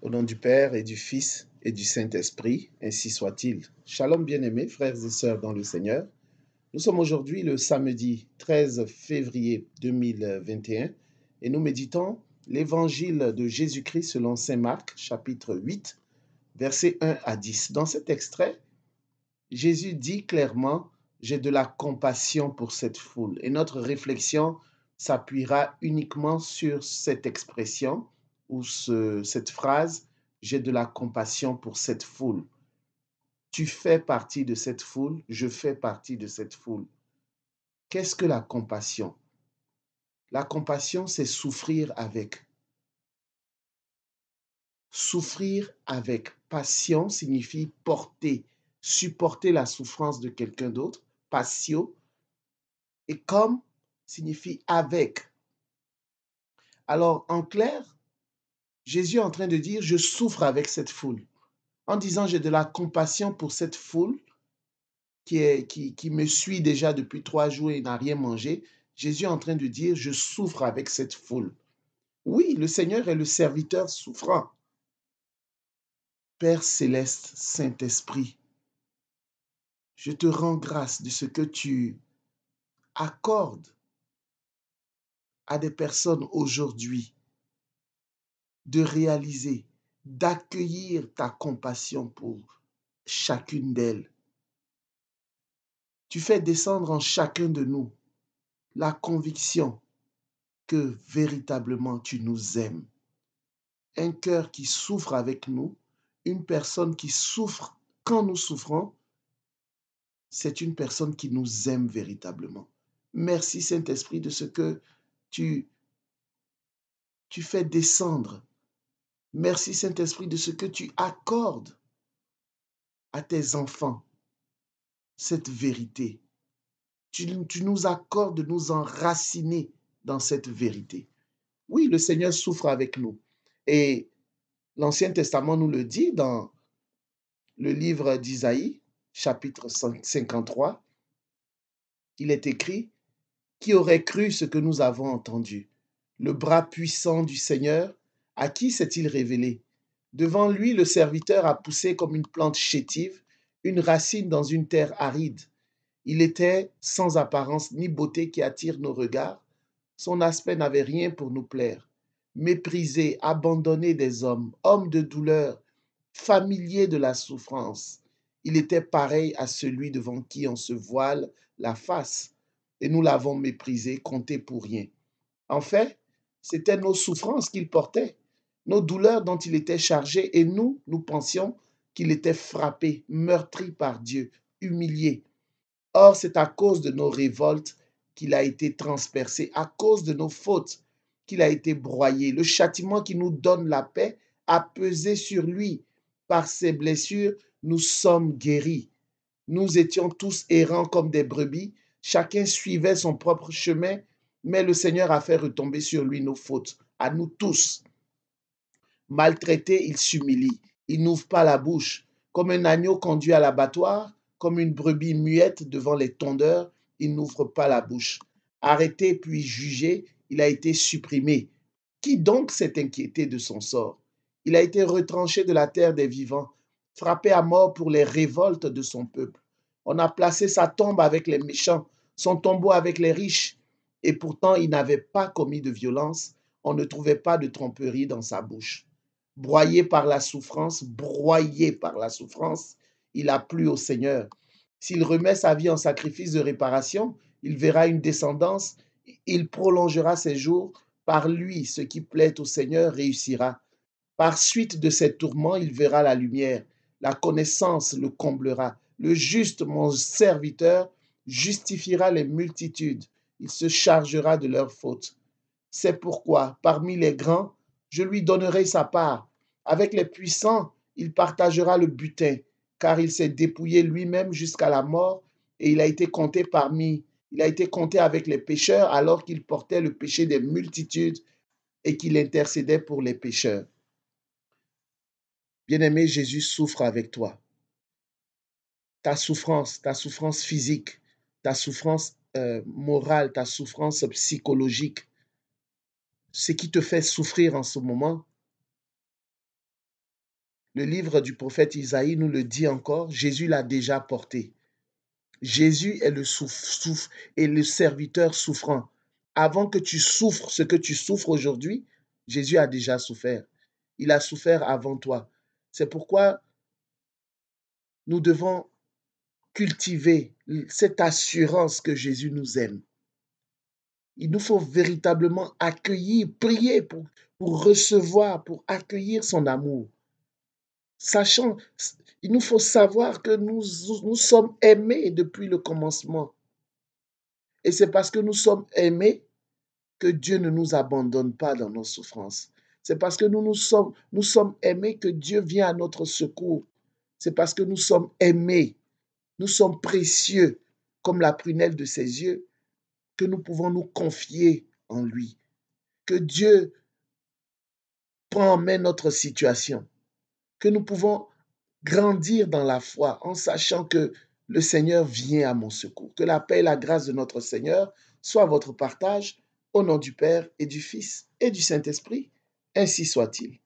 Au nom du Père et du Fils et du Saint-Esprit, ainsi soit-il. Shalom bien-aimés, frères et sœurs dans le Seigneur. Nous sommes aujourd'hui le samedi 13 février 2021 et nous méditons l'évangile de Jésus-Christ selon Saint Marc, chapitre 8, versets 1 à 10. Dans cet extrait, Jésus dit clairement, j'ai de la compassion pour cette foule et notre réflexion s'appuiera uniquement sur cette expression ou cette phrase, j'ai de la compassion pour cette foule. Tu fais partie de cette foule, je fais partie de cette foule. Qu'est-ce que la compassion La compassion, c'est souffrir avec. Souffrir avec passion signifie porter, supporter la souffrance de quelqu'un d'autre, patio, et comme signifie avec. Alors, en clair, Jésus est en train de dire, je souffre avec cette foule. En disant, j'ai de la compassion pour cette foule qui, me suit déjà depuis trois jours et n'a rien mangé, Jésus est en train de dire, je souffre avec cette foule. Oui, le Seigneur est le serviteur souffrant. Père céleste, Saint-Esprit, je te rends grâce de ce que tu accordes à des personnes aujourd'hui de réaliser, d'accueillir ta compassion pour chacune d'elles. Tu fais descendre en chacun de nous la conviction que véritablement tu nous aimes. Un cœur qui souffre avec nous, une personne qui souffre quand nous souffrons, c'est une personne qui nous aime véritablement. Merci Saint-Esprit de ce que tu, tu fais descendre Merci Saint-Esprit de ce que tu accordes à tes enfants cette vérité. Tu, nous accordes de nous enraciner dans cette vérité. Oui, le Seigneur souffre avec nous. Et l'Ancien Testament nous le dit dans le livre d'Isaïe, chapitre 53. Il est écrit, Qui aurait cru ce que nous avons entendu Le bras puissant du Seigneur à qui s'est-il révélé Devant lui, le serviteur a poussé comme une plante chétive, une racine dans une terre aride. Il était sans apparence ni beauté qui attire nos regards. Son aspect n'avait rien pour nous plaire. Méprisé, abandonné des hommes, homme de douleur, familier de la souffrance, il était pareil à celui devant qui on se voile la face, et nous l'avons méprisé, compté pour rien. En fait, c'était nos souffrances qu'il portait nos douleurs dont il était chargé, et nous, nous pensions qu'il était frappé, meurtri par Dieu, humilié. Or, c'est à cause de nos révoltes qu'il a été transpercé, à cause de nos fautes qu'il a été broyé. Le châtiment qui nous donne la paix a pesé sur lui. Par ses blessures, nous sommes guéris. Nous étions tous errants comme des brebis, chacun suivait son propre chemin, mais le Seigneur a fait retomber sur lui nos fautes, à nous tous. Maltraité, il s'humilie, il n'ouvre pas la bouche. Comme un agneau conduit à l'abattoir, comme une brebis muette devant les tondeurs, il n'ouvre pas la bouche. Arrêté puis jugé, il a été supprimé. Qui donc s'est inquiété de son sort Il a été retranché de la terre des vivants, frappé à mort pour les révoltes de son peuple. On a placé sa tombe avec les méchants, son tombeau avec les riches, et pourtant il n'avait pas commis de violence, on ne trouvait pas de tromperie dans sa bouche broyé par la souffrance, broyé par la souffrance, il a plu au Seigneur. S'il remet sa vie en sacrifice de réparation, il verra une descendance, il prolongera ses jours, par lui ce qui plaît au Seigneur réussira. Par suite de ses tourments, il verra la lumière, la connaissance le comblera. Le juste, mon serviteur, justifiera les multitudes, il se chargera de leurs fautes. C'est pourquoi, parmi les grands, je lui donnerai sa part. Avec les puissants, il partagera le butin, car il s'est dépouillé lui-même jusqu'à la mort, et il a été compté parmi, il a été compté avec les pécheurs alors qu'il portait le péché des multitudes et qu'il intercédait pour les pécheurs. Bien-aimé, Jésus souffre avec toi. Ta souffrance, ta souffrance physique, ta souffrance euh, morale, ta souffrance psychologique, ce qui te fait souffrir en ce moment. Le livre du prophète Isaïe nous le dit encore, Jésus l'a déjà porté. Jésus est le et le serviteur souffrant. Avant que tu souffres ce que tu souffres aujourd'hui, Jésus a déjà souffert. Il a souffert avant toi. C'est pourquoi nous devons cultiver cette assurance que Jésus nous aime. Il nous faut véritablement accueillir, prier pour, recevoir, pour accueillir son amour. Sachant, il nous faut savoir que nous, nous sommes aimés depuis le commencement. Et c'est parce que nous sommes aimés que Dieu ne nous abandonne pas dans nos souffrances. C'est parce que nous, nous, sommes, nous sommes aimés que Dieu vient à notre secours. C'est parce que nous sommes aimés, nous sommes précieux comme la prunelle de ses yeux que nous pouvons nous confier en lui, que Dieu prend en main notre situation, que nous pouvons grandir dans la foi en sachant que le Seigneur vient à mon secours. Que la paix et la grâce de notre Seigneur soient votre partage au nom du Père et du Fils et du Saint-Esprit. Ainsi soit-il.